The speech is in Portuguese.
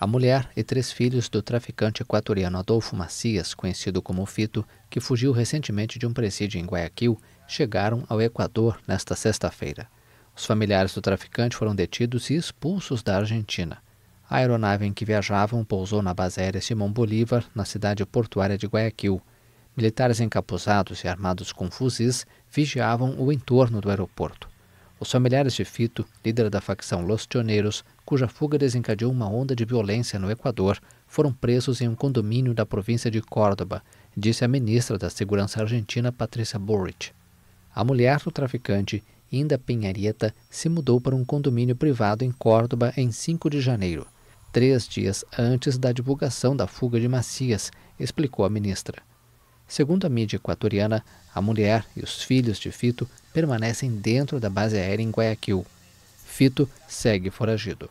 a mulher e três filhos do traficante equatoriano Adolfo Macias, conhecido como Fito, que fugiu recentemente de um presídio em Guayaquil, chegaram ao Equador nesta sexta-feira. Os familiares do traficante foram detidos e expulsos da Argentina. A aeronave em que viajavam pousou na base aérea Simão Bolívar, na cidade portuária de Guayaquil. Militares encapuzados e armados com fuzis vigiavam o entorno do aeroporto. Os familiares de Fito, líder da facção Los Tioneiros, cuja fuga desencadeou uma onda de violência no Equador, foram presos em um condomínio da província de Córdoba, disse a ministra da Segurança argentina Patrícia Burrich. A mulher do traficante, Inda Penhareta, se mudou para um condomínio privado em Córdoba em 5 de janeiro, três dias antes da divulgação da fuga de Macias, explicou a ministra. Segundo a mídia equatoriana, a mulher e os filhos de Fito permanecem dentro da base aérea em Guayaquil. Fito segue foragido.